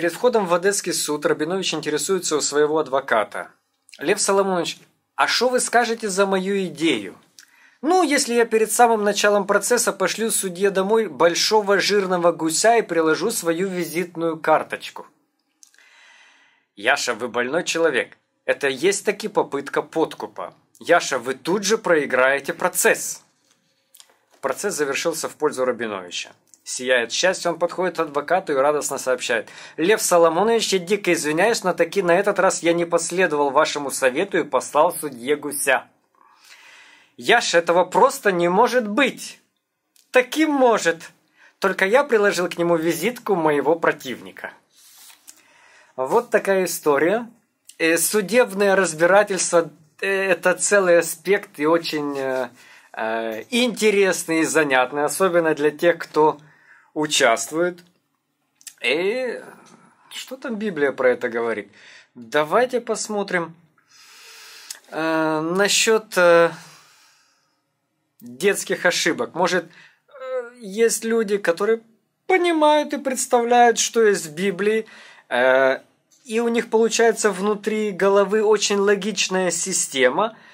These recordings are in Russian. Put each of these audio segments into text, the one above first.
Перед входом в Одесский суд Рабинович интересуется у своего адвоката. «Лев Соломонович, а что вы скажете за мою идею?» «Ну, если я перед самым началом процесса пошлю судье домой большого жирного гуся и приложу свою визитную карточку». «Яша, вы больной человек. Это есть таки попытка подкупа. Яша, вы тут же проиграете процесс». Процесс завершился в пользу Рабиновича. Сияет счастье, он подходит к адвокату и радостно сообщает. «Лев Соломонович, я дико извиняюсь, но таки на этот раз я не последовал вашему совету и послал судье Гуся». «Яш, этого просто не может быть!» «Таким может!» Только я приложил к нему визитку моего противника. Вот такая история. Э, судебное разбирательство – э, это целый аспект и очень э, Э, интересный и занятный, особенно для тех, кто участвует. И что там Библия про это говорит? Давайте посмотрим э, насчет э, детских ошибок. Может, э, есть люди, которые понимают и представляют, что есть в Библии, э, и у них получается внутри головы очень логичная система –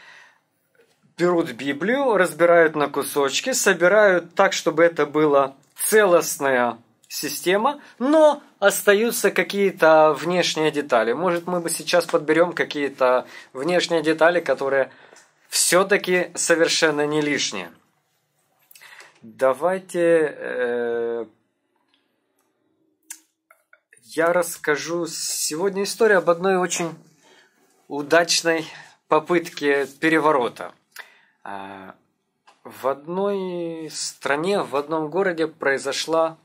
берут Библию, разбирают на кусочки, собирают так, чтобы это была целостная система, но остаются какие-то внешние детали. Может, мы бы сейчас подберем какие-то внешние детали, которые все-таки совершенно не лишние. Давайте э, я расскажу сегодня историю об одной очень удачной попытке переворота. В одной стране, в одном городе произошла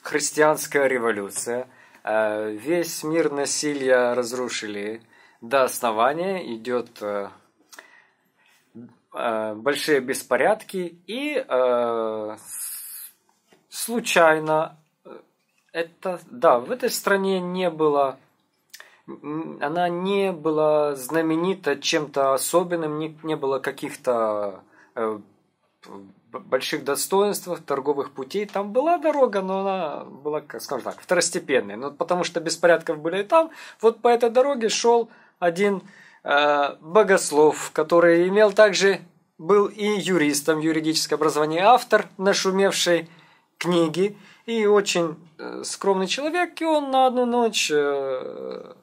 христианская революция. Э, весь мир насилия разрушили до основания. Идет э, э, большие беспорядки и случайно это да в этой стране не было она не была знаменита чем-то особенным, не, не было каких-то э, больших достоинств, торговых путей. Там была дорога, но она была, скажем так, второстепенной. Но потому что беспорядков были и там, вот по этой дороге шел один э, богослов, который имел также, был и юристом, юридическое образование, автор нашумевшей книги и очень э, скромный человек, и он на одну ночь... Э,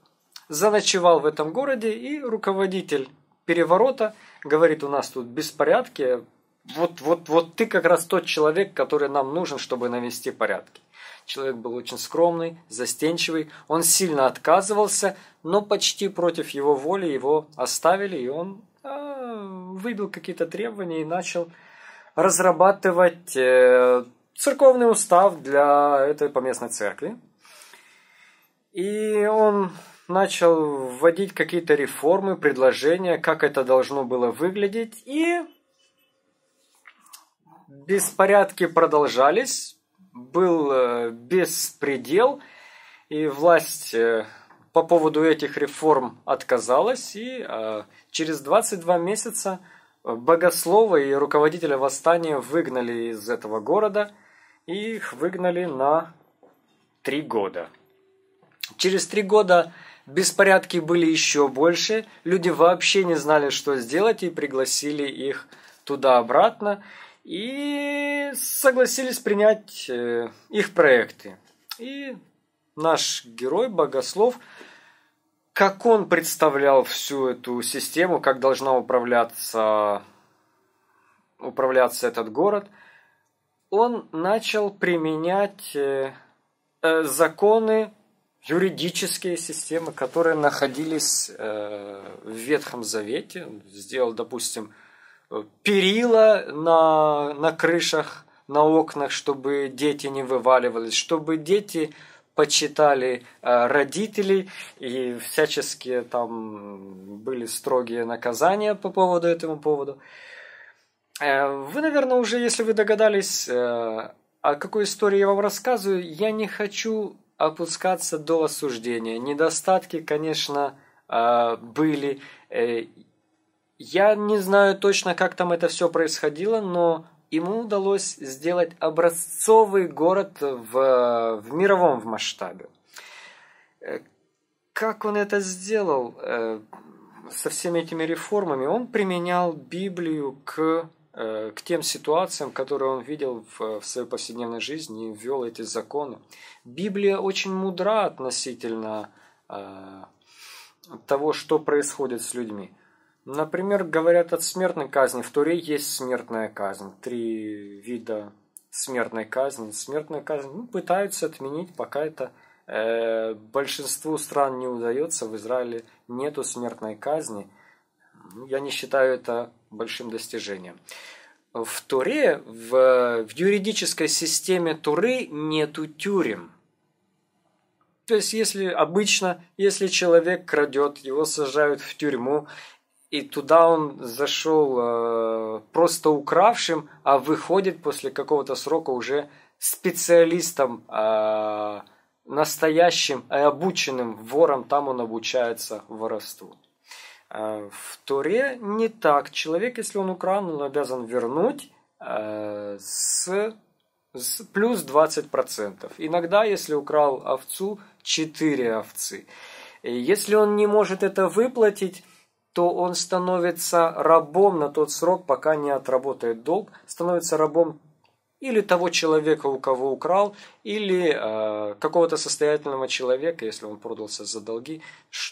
заночевал в этом городе, и руководитель переворота говорит, у нас тут беспорядки, вот, вот, вот ты как раз тот человек, который нам нужен, чтобы навести порядки. Человек был очень скромный, застенчивый, он сильно отказывался, но почти против его воли его оставили, и он э, выбил какие-то требования и начал разрабатывать э, церковный устав для этой поместной церкви. И он начал вводить какие-то реформы, предложения, как это должно было выглядеть, и беспорядки продолжались, был э, беспредел, и власть э, по поводу этих реформ отказалась, и э, через 22 месяца богослова и руководителя восстания выгнали из этого города, и их выгнали на три года. Через три года Беспорядки были еще больше, люди вообще не знали, что сделать, и пригласили их туда-обратно, и согласились принять э, их проекты. И наш герой, богослов, как он представлял всю эту систему, как должна управляться, управляться этот город, он начал применять э, э, законы юридические системы, которые находились э, в Ветхом Завете. Сделал, допустим, э, перила на, на крышах, на окнах, чтобы дети не вываливались, чтобы дети почитали э, родителей и всяческие там были строгие наказания по поводу этому поводу. вы, наверное, уже, если вы догадались, о какой истории я вам рассказываю, я не хочу опускаться до осуждения. Недостатки, конечно, а, были. Э, я не знаю точно, как там это все происходило, но ему удалось сделать образцовый город в, в мировом в масштабе. Э, как он это сделал э, со всеми этими реформами? Он применял Библию к Э, к тем ситуациям, которые он видел в, э, в своей повседневной жизни и ввел эти законы. Библия очень мудра относительно э, того, что происходит с людьми. Например, говорят о смертной казни. В Туре есть смертная казнь. Три вида смертной казни. Смертная казнь ну, пытаются отменить, пока это э, большинству стран не удается. В Израиле нету смертной казни. Я не считаю это большим достижением. В Туре, в, в юридической системе Туры нету тюрем. То есть, если обычно, если человек крадет, его сажают в тюрьму, и туда он зашел э, просто укравшим, а выходит после какого-то срока уже специалистом, э, настоящим и э, обученным вором, там он обучается воровству. А, в Торе не так. Человек, если он украл, он обязан вернуть а, с, с плюс 20%. Иногда, если украл овцу, 4 овцы. Если он не может это выплатить, то он становится рабом на тот срок, пока не отработает долг, становится рабом или того человека, у кого украл, или э, какого-то состоятельного человека, если он продался за долги,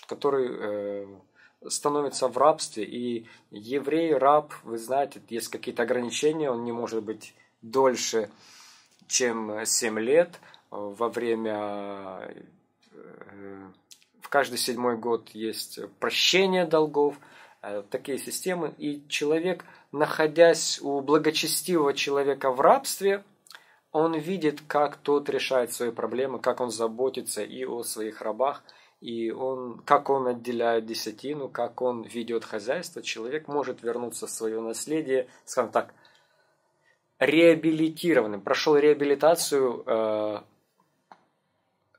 который э, становится в рабстве, и еврей, раб, вы знаете, есть какие-то ограничения, он не может быть дольше, чем 7 лет э, во время... Э, в каждый седьмой год есть прощение долгов, э, такие системы, и человек, находясь у благочестивого человека в рабстве, он видит, как тот решает свои проблемы, как он заботится и о своих рабах – и он, как он отделяет десятину, как он ведет хозяйство, человек может вернуться в свое наследие, скажем так, реабилитированным, прошел реабилитацию, э,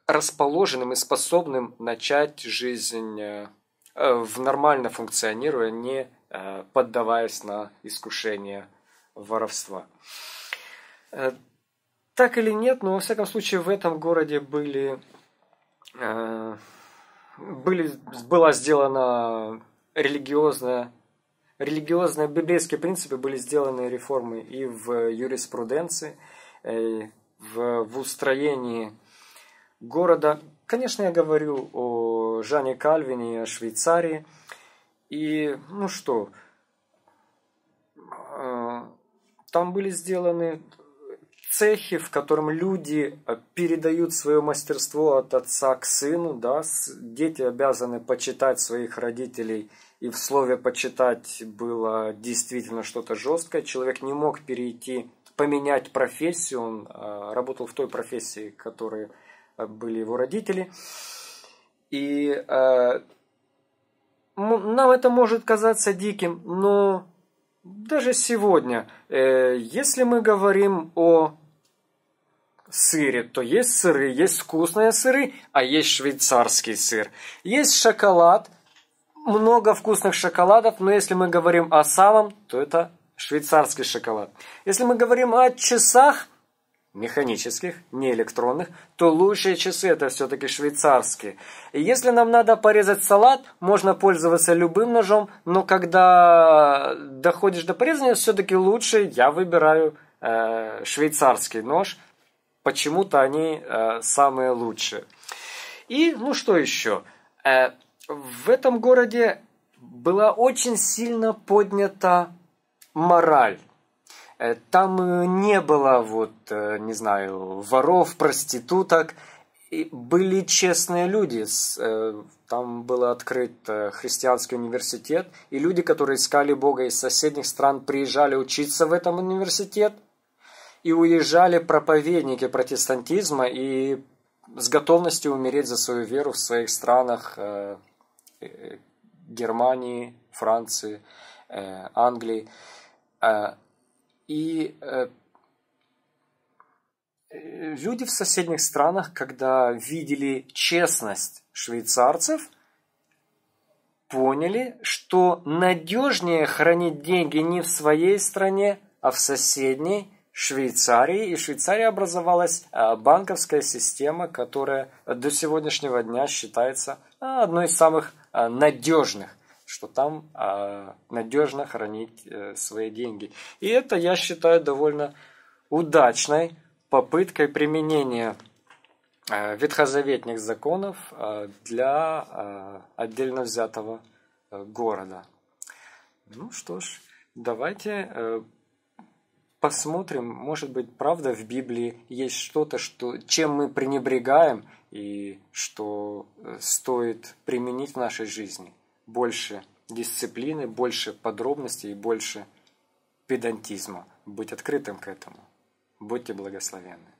расположенным и способным начать жизнь э, э в нормально функционируя, не э, поддаваясь на искушение воровства. Э, так или нет, но во всяком случае в этом городе были э, были, была сделана религиозная религиозные библейские принципы были сделаны реформы и в юриспруденции, и э, в, в устроении города. Конечно, я говорю о Жане Кальвине, о Швейцарии. И, ну что, э, там были сделаны цехе, в котором люди э, передают свое мастерство от отца к сыну, да, дети обязаны почитать своих родителей, и в слове «почитать» было действительно что-то жесткое, человек не мог перейти, поменять профессию, он э, работал в той профессии, которой э, были его родители, и нам это может казаться диким, но даже сегодня, если мы говорим о сыре, то есть сыры, есть вкусные сыры, а есть швейцарский сыр. Есть шоколад, много вкусных шоколадов, но если мы говорим о самом, то это швейцарский шоколад. Если мы говорим о часах механических, не электронных, то лучшие часы это все-таки швейцарские. И если нам надо порезать салат, можно пользоваться любым ножом, но когда доходишь до порезания, все-таки лучше я выбираю э, швейцарский нож – почему-то они э, самые лучшие. И, ну что еще, э, в этом городе была очень сильно поднята мораль. Э, там не было, вот, не знаю, воров, проституток. И были честные люди. там был открыт христианский университет. И люди, которые искали Бога из соседних стран, приезжали учиться в этом университет – и уезжали проповедники протестантизма и с готовностью умереть за свою веру в своих странах э, э Германии, Франции, э, Англии. Э, и э, люди в соседних странах, когда видели честность швейцарцев, поняли, что надежнее хранить деньги не в своей стране, а в соседней – Швейцарии, и в Швейцарии образовалась э, банковская система, которая до сегодняшнего дня считается э, одной из самых э, надежных что там надежно хранить свои деньги. И это я считаю довольно удачной попыткой применения ветхозаветных законов для отдельно взятого города. Ну что ж, давайте посмотрим, может быть, правда в Библии есть что-то, что, чем мы пренебрегаем и что э, стоит применить в нашей жизни. Больше дисциплины, больше подробностей и больше педантизма. Быть открытым к этому. Будьте благословенны.